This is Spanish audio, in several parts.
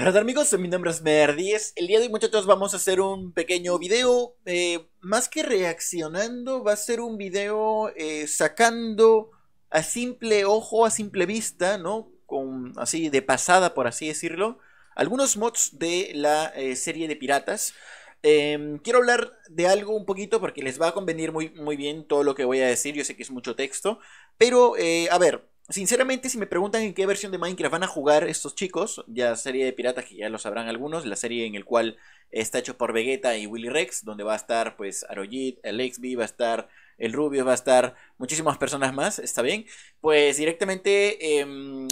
Hola amigos, mi nombre es Merdies. El día de hoy muchachos vamos a hacer un pequeño video, eh, más que reaccionando, va a ser un video eh, sacando a simple ojo, a simple vista, ¿no? Con así de pasada, por así decirlo, algunos mods de la eh, serie de piratas. Em, quiero hablar de algo un poquito porque les va a convenir muy, muy bien todo lo que voy a decir, yo sé que es mucho texto, pero a ver, Sinceramente, si me preguntan en qué versión de Minecraft van a jugar estos chicos, ya serie de piratas que ya lo sabrán algunos, la serie en el cual está hecho por Vegeta y Willy Rex, donde va a estar pues Arojit, el XB, va a estar el Rubio, va a estar muchísimas personas más, está bien. Pues directamente em,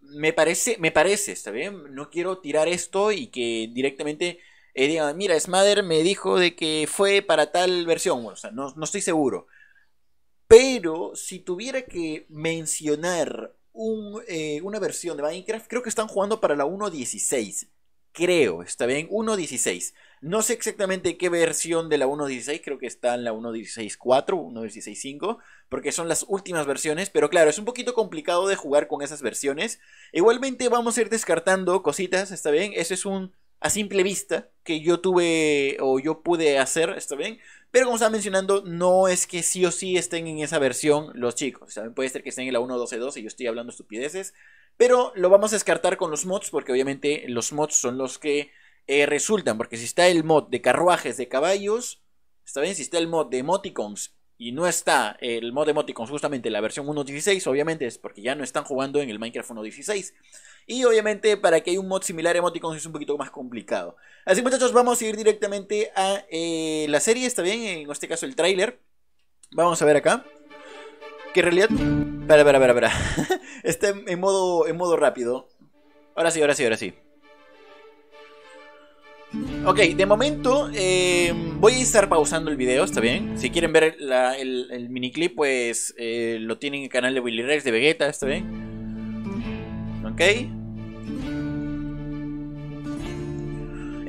me parece, me parece, está bien. No quiero tirar esto y que directamente eh, digan, mira, Smother me dijo de que fue para tal versión. o sea, no estoy seguro. Pero si tuviera que mencionar eh, una versión de Minecraft, creo que están jugando para la 1.16. Creo, está bien, 1.16. No sé exactamente qué versión de la 1.16, creo que está en la 1.16.4, 1.16.5, porque son las últimas versiones, pero claro, es un poquito complicado de jugar con esas versiones. Igualmente vamos a ir descartando cositas, está bien, ese es un a simple vista que yo tuve o yo pude hacer, está bien. Pero como estaba mencionando, no es que sí o sí estén en esa versión los chicos. puede ser que estén en la 1.12.2 y yo estoy hablando estupideces. Pero lo vamos a descartar con los mods porque obviamente los mods son los que eh, resultan. Porque si está el mod de carruajes de caballos, está bien, si está el mod de emoticons y no está el mod emoticons justamente la versión 1.16, obviamente es porque ya no están jugando en el Minecraft 1.16. Y obviamente para que haya un mod similar a emoticons es un poquito más complicado. Así muchachos, vamos a ir directamente a eh, la serie, está bien, en este caso el tráiler. Vamos a ver acá. Que en realidad... Espera, espera, espera, espera. está en modo, en modo rápido. Ahora sí, ahora sí, ahora sí. Ok, de momento em, voy a estar pausando el video, ¿está bien? Si quieren ver el, el, miniclip, pues eh, lo tienen en el canal de Willy Rex, de Vegeta, ¿está bien? Ok.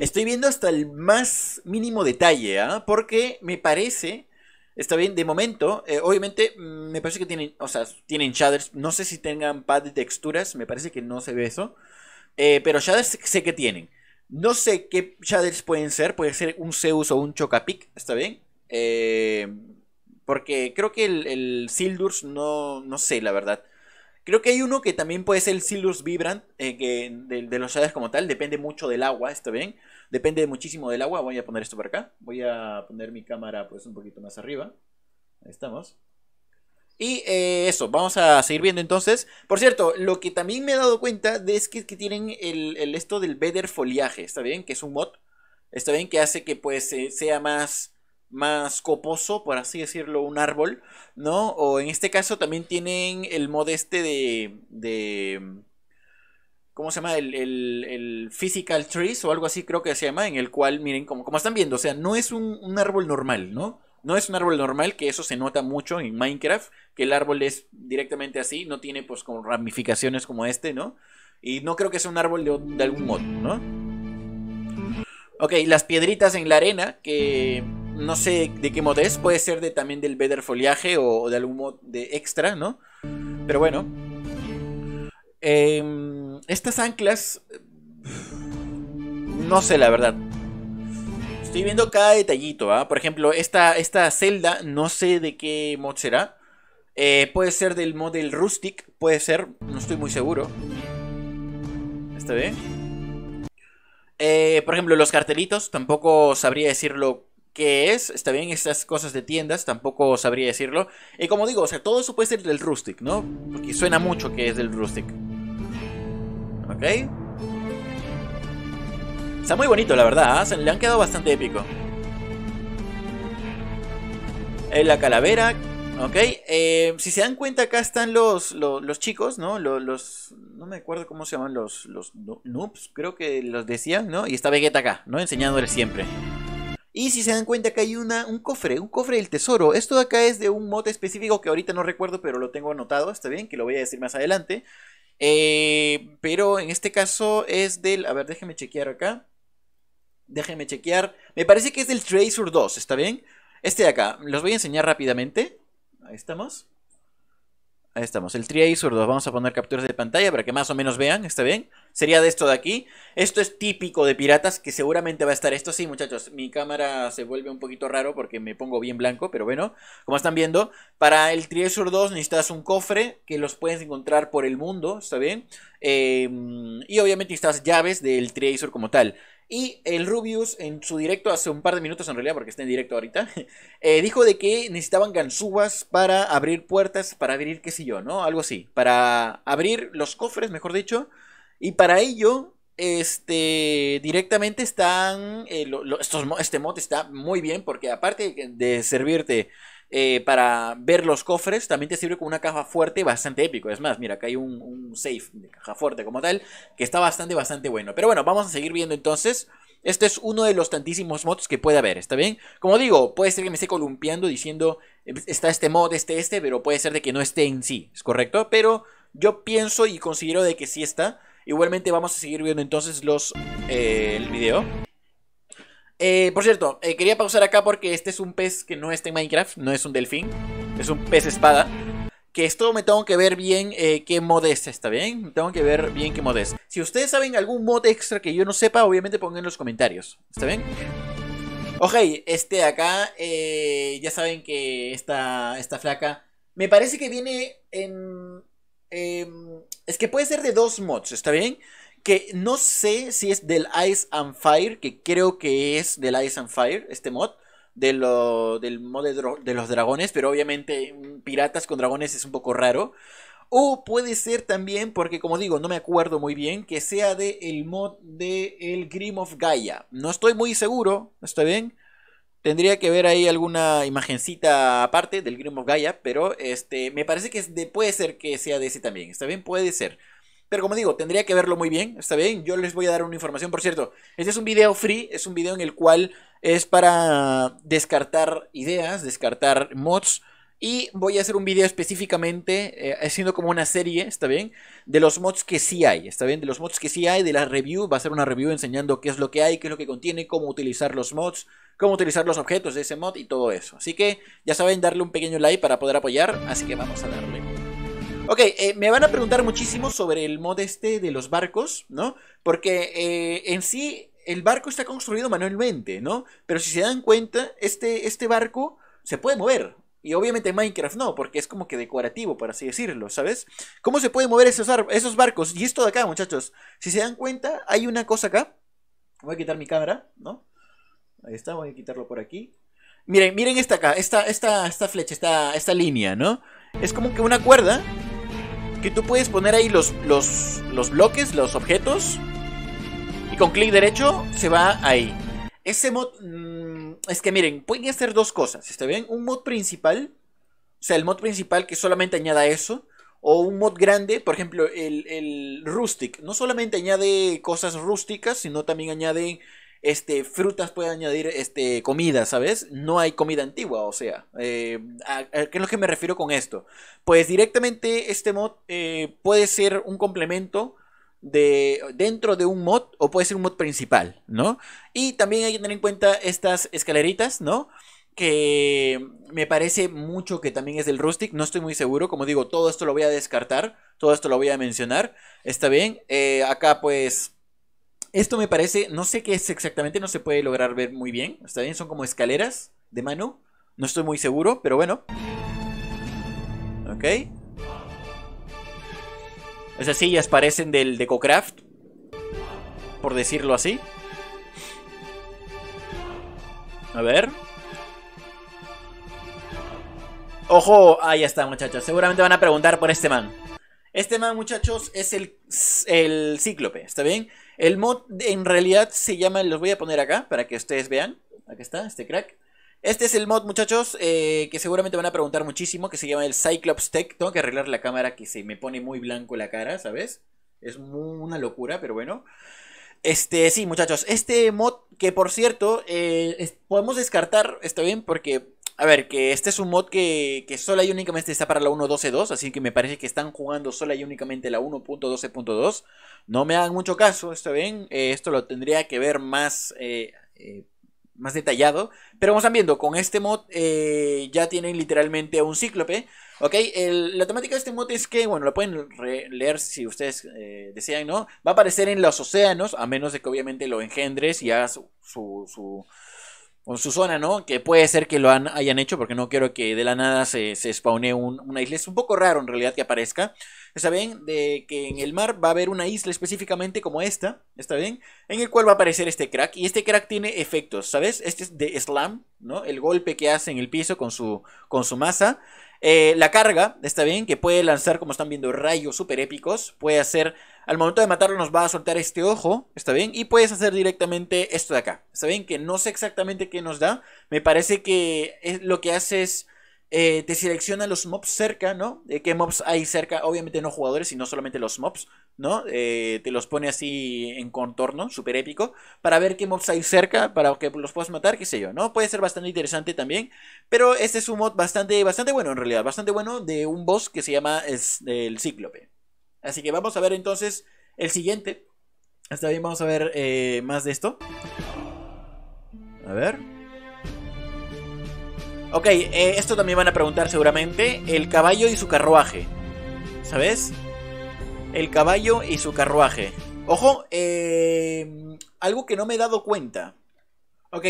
Estoy viendo hasta el más mínimo detalle, ¿ah? Porque me parece, está bien, de momento, eh, obviamente mm, me parece que tienen, o sea, tienen shaders, no sé si tengan pad de texturas, me parece que no se ve eso, eh, pero shaders sé que tienen. No sé qué shaders pueden ser. Puede ser un Zeus o un Chocapic. ¿Está bien? Eh, porque creo que el, el Sildurs no, no sé, la verdad. Creo que hay uno que también puede ser el Sildurs Vibrant, eh, de, los shaders como tal, depende mucho del agua, ¿está bien? Depende muchísimo del agua, voy a poner esto por acá, voy a poner mi cámara pues un poquito más arriba, ahí estamos. Y eh, eso, vamos a seguir viendo entonces. Por cierto, lo que también me he dado cuenta de es que, tienen el, esto del Better Foliaje, ¿está bien? Que es un mod, ¿está bien? Que hace que pues sea más, más coposo, por así decirlo, un árbol, ¿no? O en este caso también tienen el mod este de... de ¿Cómo se llama? El, el, Physical Trees o algo así creo que se llama, en el cual, miren, como, están viendo, o sea, no es un, un árbol normal, ¿no? No es un árbol normal, que eso se nota mucho en Minecraft, que el árbol es directamente así, no tiene pues como ramificaciones como este, ¿no? Y no creo que sea un árbol de, algún modo, ¿no? Ok, las piedritas en la arena, que no sé de qué modo es, puede ser de, también del Better Foliaje o, de algún mod de extra, ¿no? Pero bueno. Em, estas anclas... No sé la verdad. Estoy viendo cada detallito, ¿ah? Por ejemplo, esta, esta celda, no sé de qué mod será. Eh, puede ser del mod del Rustic, puede ser, no estoy muy seguro. ¿Está bien? Eh, por ejemplo, los cartelitos, tampoco sabría decirlo qué es. Está bien, estas cosas de tiendas, tampoco sabría decirlo. Y como digo, o sea, todo eso puede ser del Rustic, ¿no? Porque suena mucho que es del Rustic. ¿Ok? Está muy bonito, la verdad. ¿ah? le han quedado bastante épico. En eh, la calavera. Ok. Eh, si se dan cuenta, acá están los, los, chicos, ¿no? Los, No me acuerdo cómo se llaman los, los noobs, creo que los decían, ¿no? Y está Vegeta acá, ¿no? Enseñándole siempre. Y si se dan cuenta que hay una, un cofre, un cofre del tesoro. Esto de acá es de un mote específico que ahorita no recuerdo, pero lo tengo anotado, está bien, que lo voy a decir más adelante. Eh, pero en este caso es del... A ver, déjeme chequear acá. Déjenme chequear. Me parece que es del Tracer 2, ¿está bien? Este de acá, los voy a enseñar rápidamente. Ahí estamos. Ahí estamos, el Tracer 2. Vamos a poner capturas de pantalla para que más o menos vean, ¿está bien? Sería de esto de aquí. Esto es típico de piratas, que seguramente va a estar esto. Sí, muchachos, mi cámara se vuelve un poquito raro porque me pongo bien blanco, pero bueno, como están viendo, para el Treasure 2 necesitas un cofre que los puedes encontrar por el mundo, ¿está bien? Em, y obviamente necesitas llaves del Treasure como tal. Y el Rubius, en su directo hace un par de minutos en realidad, porque está en directo ahorita, eh, dijo de que necesitaban ganzúas para abrir puertas, para abrir qué sé yo, ¿no? Algo así. Para abrir los cofres, mejor dicho. Y para ello, este, directamente están, eh, este mod está muy bien porque aparte de servirte eh, para ver los cofres. También te sirve como una caja fuerte bastante épico. Es más, mira, acá hay un, safe de caja fuerte como tal, que está bastante, bastante bueno. Pero bueno, vamos a seguir viendo entonces. Este es uno de los tantísimos mods que puede haber, ¿está bien? Como digo, puede ser que me esté columpiando diciendo em, está este mod, este, este, pero puede ser de que no esté en sí, ¿es correcto? Pero yo pienso y considero de que sí está. Igualmente vamos a seguir viendo entonces los eh, el video. Eh, por cierto, eh, quería pausar acá porque este es un pez que no está en Minecraft, no es un delfín, es un pez espada. Que esto me tengo que ver bien eh, qué mod es, ¿está bien? Me tengo que ver bien qué mod es. Si ustedes saben algún mod extra que yo no sepa, obviamente pongan en los comentarios, ¿está bien? Ok, este acá, ya saben que esta, esta flaca, me parece que viene en... Em, es que puede ser de dos mods, ¿está bien? que no sé si es del Ice and Fire, que creo que es del Ice and Fire, este mod, de del mod de, los dragones, pero obviamente mm, piratas con dragones es un poco raro. O puede ser también, porque como digo, no me acuerdo muy bien, que sea del mod de el Grim of Gaia. No estoy muy seguro, ¿está bien? Tendría que ver ahí alguna imagencita aparte del Grim of Gaia, pero este, me parece que puede ser que sea de ese también, ¿está bien? Puede ser. Pero como digo, tendría que verlo muy bien, está bien, yo les voy a dar una información, por cierto, este es un video free, es un video en el cual es para descartar ideas, descartar mods, y voy a hacer un video específicamente, eh, haciendo como una serie, ¿está bien? De los mods que sí hay, ¿está bien? De los mods que sí hay, de la review, va a ser una review enseñando qué es lo que hay, qué es lo que contiene, cómo utilizar los mods, cómo utilizar los objetos de ese mod y todo eso. Así que ya saben, darle un pequeño like para poder apoyar, así que vamos a darle. Ok, eh, me van a preguntar muchísimo sobre el mod este de los barcos, ¿no? Porque eh, en sí el barco está construido manualmente, ¿no? Pero si se dan cuenta, este, este barco se puede mover. Y obviamente Minecraft no, porque es como que decorativo, por así decirlo, ¿sabes? ¿Cómo se pueden mover esos, esos barcos? Y esto de acá, muchachos. Si se dan cuenta, hay una cosa acá. Voy a quitar mi cámara, ¿no? Ahí está, voy a quitarlo por aquí. Miren, miren esta acá, esta, esta, esta flecha, esta, esta línea, ¿no? Es como que una cuerda y tú puedes poner ahí los, los, bloques, los objetos. Y con clic derecho se va ahí. Ese mod... Mm, es que miren, pueden hacer dos cosas. ¿Está bien? Un mod principal. O sea, el mod principal que solamente añada eso. O un mod grande, por ejemplo, el, el Rustic. No solamente añade cosas rústicas, sino también añade este, frutas puede añadir este, comida, ¿sabes? No hay comida antigua, o sea. Eh, a, ¿Qué es lo que me refiero con esto? Pues directamente este mod eh, puede ser un complemento de, dentro de un mod o puede ser un mod principal, ¿no? Y también hay que tener en cuenta estas escaleritas, ¿no? que me parece mucho que también es del Rustic, no estoy muy seguro, como digo, todo esto lo voy a descartar, todo esto lo voy a mencionar, está bien, eh, acá pues esto me parece, no sé qué es exactamente, no se puede lograr ver muy bien. Está bien, son como escaleras de mano. No estoy muy seguro, pero bueno. Ok. Esas sillas parecen del DecoCraft. Por decirlo así. A ver. Ojo, ahí está muchachos. Seguramente van a preguntar por este man. Este man muchachos es el, el cíclope, ¿está bien? El mod en realidad se llama, los voy a poner acá para que ustedes vean. Aquí está, este crack. Este es el mod, muchachos, eh, que seguramente van a preguntar muchísimo, que se llama el Cyclops Tech. Tengo que arreglar la cámara que se me pone muy blanco la cara, ¿sabes? Es una locura, pero bueno. Este, sí, muchachos, este mod que por cierto, eh, podemos descartar, está bien, porque a ver, que este es un mod que, que sola y únicamente está para la 1.12.2, así que me parece que están jugando sola y únicamente la 1.12.2. No me hagan mucho caso, está bien, eh, esto lo tendría que ver más, eh, eh, más detallado. Pero vamos viendo, con este mod ya tienen literalmente a un cíclope. Ok, la temática de este mod es que, bueno, lo pueden leer si ustedes desean, ¿no? Va a aparecer en los océanos, a menos de que obviamente lo engendres y hagas su, su con su zona, ¿no? Que puede ser que lo hayan hecho, porque no quiero que de la nada se, se una isla. Es un poco raro en realidad que aparezca. ¿Está bien? De que en el mar va a haber una isla específicamente como esta, ¿está bien? En el cual va a aparecer este crack. Y este crack tiene efectos, ¿sabes? Este es de slam, ¿no? El golpe que hace en el piso con su, con su masa. Eh, la carga, ¿está bien? Que puede lanzar, como están viendo, rayos super épicos. Puede hacer al momento de matarlo nos va a soltar este ojo, ¿está bien? Y puedes hacer directamente esto de acá, ¿está bien? Que no sé exactamente qué nos da. Me parece que es, lo que hace es... Eh, te selecciona los mobs cerca, ¿no? De eh, ¿Qué mobs hay cerca? Obviamente no jugadores, sino solamente los mobs, ¿no? Eh, te los pone así en contorno, súper épico, para ver qué mobs hay cerca, para que los puedas matar, qué sé yo, ¿no? Puede ser bastante interesante también, pero este es un mod bastante, bastante bueno en realidad, bastante bueno de un boss que se llama el Cíclope. Así que vamos a ver entonces el siguiente. Hasta bien vamos a ver eh, más de esto. A ver. Ok, eh, esto también van a preguntar seguramente. El caballo y su carruaje. ¿Sabes? El caballo y su carruaje. Ojo, eh, algo que no me he dado cuenta. Ok,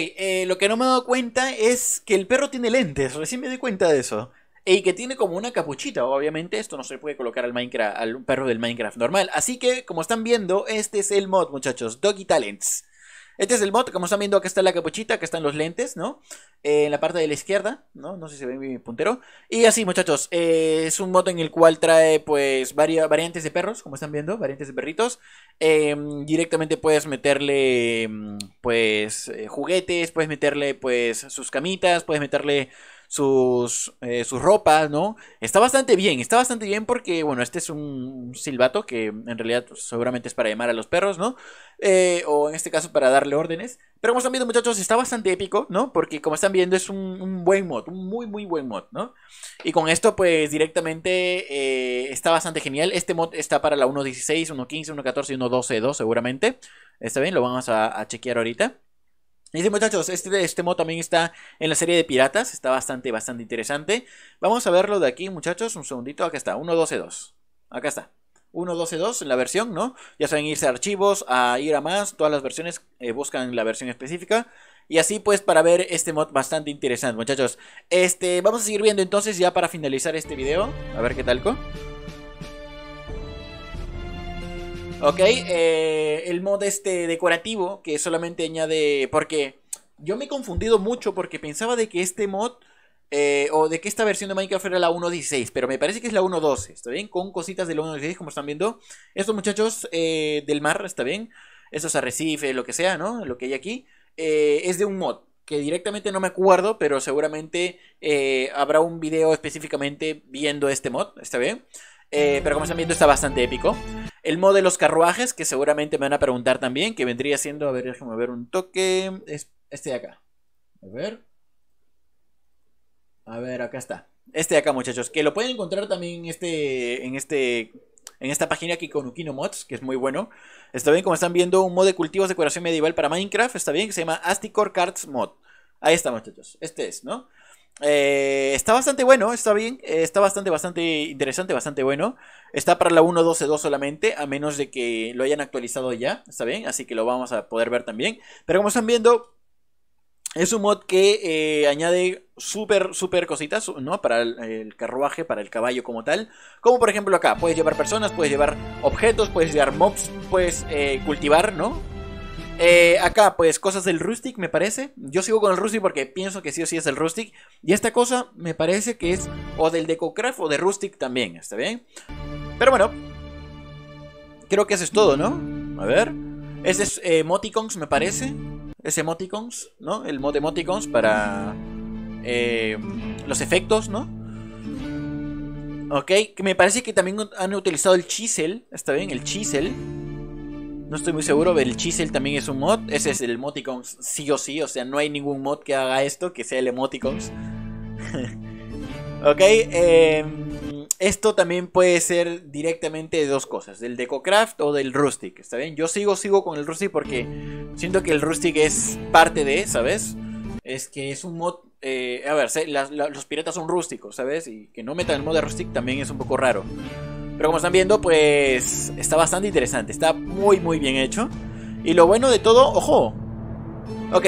lo que no me he dado cuenta es que el perro tiene lentes. Recién me di cuenta de eso y que tiene como una capuchita. Obviamente esto no se puede colocar al Minecraft, al perro del Minecraft normal. Así que, como están viendo, este es el mod, muchachos, Doggy Talents. Este es el mod, como están viendo, acá está la capuchita, acá están los lentes, ¿no? Eh, en la parte de la izquierda, ¿no? No sé si se ve mi puntero. Y así, muchachos, eh, es un mod en el cual trae, pues, varias variantes de perros, como están viendo, variantes de perritos. Em, directamente puedes meterle, em, pues, eh, juguetes, puedes meterle, pues, sus camitas, puedes meterle sus, eh, sus ropas, ¿no? Está bastante bien, está bastante bien porque, bueno, este es un silbato que en realidad pues, seguramente es para llamar a los perros, ¿no? Eh, o en este caso para darle órdenes. Pero como están viendo, muchachos, está bastante épico, ¿no? Porque como están viendo, es un, buen mod, un muy, muy buen mod, ¿no? Y con esto, pues directamente eh, está bastante genial. Este mod está para la 1.16, 1.15, 1.14 y 1.12.2 seguramente. Está bien, lo vamos a chequear ahorita. Y dice muchachos, este, este también está en la serie de piratas, está bastante, bastante interesante. Vamos a verlo de aquí muchachos, un segundito, acá está, 1.12.2, acá está. 1.12.2 la versión, ¿no? Ya saben irse a archivos, a ir a más, todas las versiones eh, buscan la versión específica. Y así pues para ver este mod bastante interesante, muchachos. Este, vamos a seguir viendo entonces ya para finalizar este video. A ver qué tal, co. Ok, eh, el mod este decorativo que solamente añade... Porque yo me he confundido mucho porque pensaba de que este mod... Eh, o de que esta versión de Minecraft era la 1.16, pero me parece que es la 1.12, ¿está bien? Con cositas de la 1.16, como están viendo. Estos muchachos eh, del mar, ¿está bien? estos arrecifes, lo que sea, ¿no? Lo que hay aquí. es de un mod, que directamente no me acuerdo, pero seguramente habrá un video específicamente viendo este mod, ¿está bien? pero como están viendo está bastante épico. El modo de los carruajes, que seguramente me van a preguntar también, que vendría siendo, a ver, déjame ver un toque, es este de acá. A ver. A ver, acá está. Este de acá, muchachos, que lo pueden encontrar también en este, en este en esta página aquí con Ukino Mods, que es muy bueno. Está bien, como están viendo, un mod de cultivos de decoración medieval para Minecraft, está bien, que se llama Asticor Cards Mod. Ahí está, muchachos. Este es, ¿no? Eh, está bastante bueno, está bien, eh, está bastante, bastante interesante, bastante bueno. Está para la 1.12.2 solamente, a menos de que lo hayan actualizado ya, está bien, así que lo vamos a poder ver también. Pero como están viendo, es un mod que eh, añade súper, súper cositas, ¿no? Para el, el, carruaje, para el caballo como tal. Como por ejemplo acá, puedes llevar personas, puedes llevar objetos, puedes llevar mobs, puedes cultivar, ¿no? Eh, acá, pues, cosas del Rustic, me parece. Yo sigo con el Rustic porque pienso que sí o sí es el Rustic. Y esta cosa me parece que es o del Decocraft o de Rustic también, ¿está bien? Pero bueno, creo que eso es todo, ¿no? A ver. Ese es eh, Emoticons, me parece. Ese Emoticons, ¿no? El mod de Emoticons para eh, los efectos, ¿no? Ok, me parece que también han utilizado el chisel, ¿está bien? El chisel. No estoy muy seguro, el chisel también es un mod. Ese es el emoticons sí o sí, o sea, no hay ningún mod que haga esto, que sea el emoticons. ok, em, esto también puede ser directamente de dos cosas, del DecoCraft o del Rustic, ¿está bien? Yo sigo, sigo con el Rustic porque siento que el Rustic es parte de, ¿sabes? Es que es un mod, eh, a ver, los piratas son rústicos, ¿sabes? Y que no metan el mod de Rustic también es un poco raro. Pero como están viendo, pues está bastante interesante. Está muy, muy bien hecho. Y lo bueno de todo, ojo. Ok.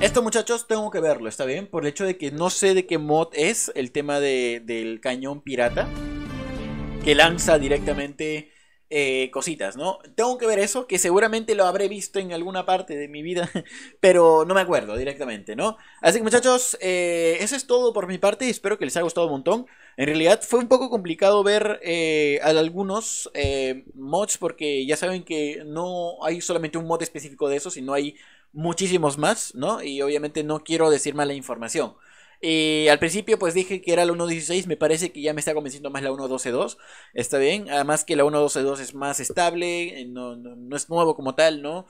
Esto muchachos tengo que verlo, ¿está bien? Por el hecho de que no sé de qué mod es el tema del cañón pirata. Que lanza directamente eh, cositas, ¿no? Tengo que ver eso, que seguramente lo habré visto en alguna parte de mi vida, pero no me acuerdo directamente, ¿no? Así que muchachos, eh, eso es todo por mi parte, y espero que les haya gustado un montón. En realidad fue un poco complicado ver eh, a algunos mods porque ya saben que no hay solamente un mod específico de eso, sino hay muchísimos más, ¿no? Y obviamente no quiero decir mala información. Y al principio pues dije que era la 1.16, me parece que ya me está convenciendo más la 1.12.2, está bien, además que la 1.12.2 es más estable, eh, no, es nuevo como tal, ¿no?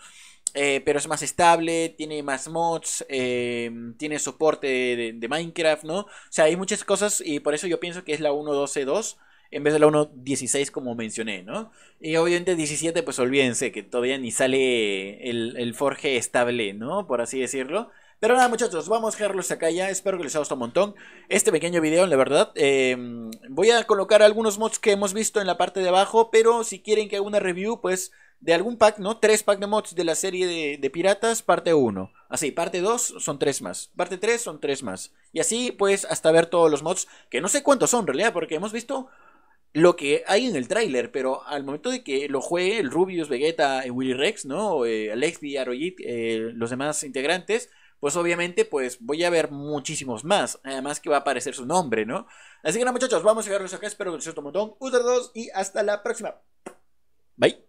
Eh, pero es más estable, tiene más mods, eh, tiene soporte de, Minecraft, ¿no? O sea, hay muchas cosas y por eso yo pienso que es la 1.12.2 en vez de la 1.16 como mencioné, ¿no? Y obviamente 17 pues olvídense que todavía ni sale el, el forge estable, ¿no? Por así decirlo. Pero nada, muchachos, vamos a dejarlos acá ya. Espero que les haya gustado un montón este pequeño video, la verdad. Em, voy a colocar algunos mods que hemos visto en la parte de abajo, pero si quieren que haga una review, pues de algún pack, ¿no? Tres pack de mods de la serie de, piratas, parte 1. Así, parte 2 son tres más. Parte 3 son tres más. Y así, pues, hasta ver todos los mods, que no sé cuántos son en realidad, porque hemos visto lo que hay en el tráiler, pero al momento de que lo juegue el Rubius, Vegeta, eh, Willy Rex, ¿no? Eh, Alexby, eh, los demás integrantes, pues obviamente pues voy a ver muchísimos más, además que va a aparecer su nombre, ¿no? Así que nada muchachos, vamos a los acá, espero que les haya gustado un montón, un saludo y hasta la próxima. Bye.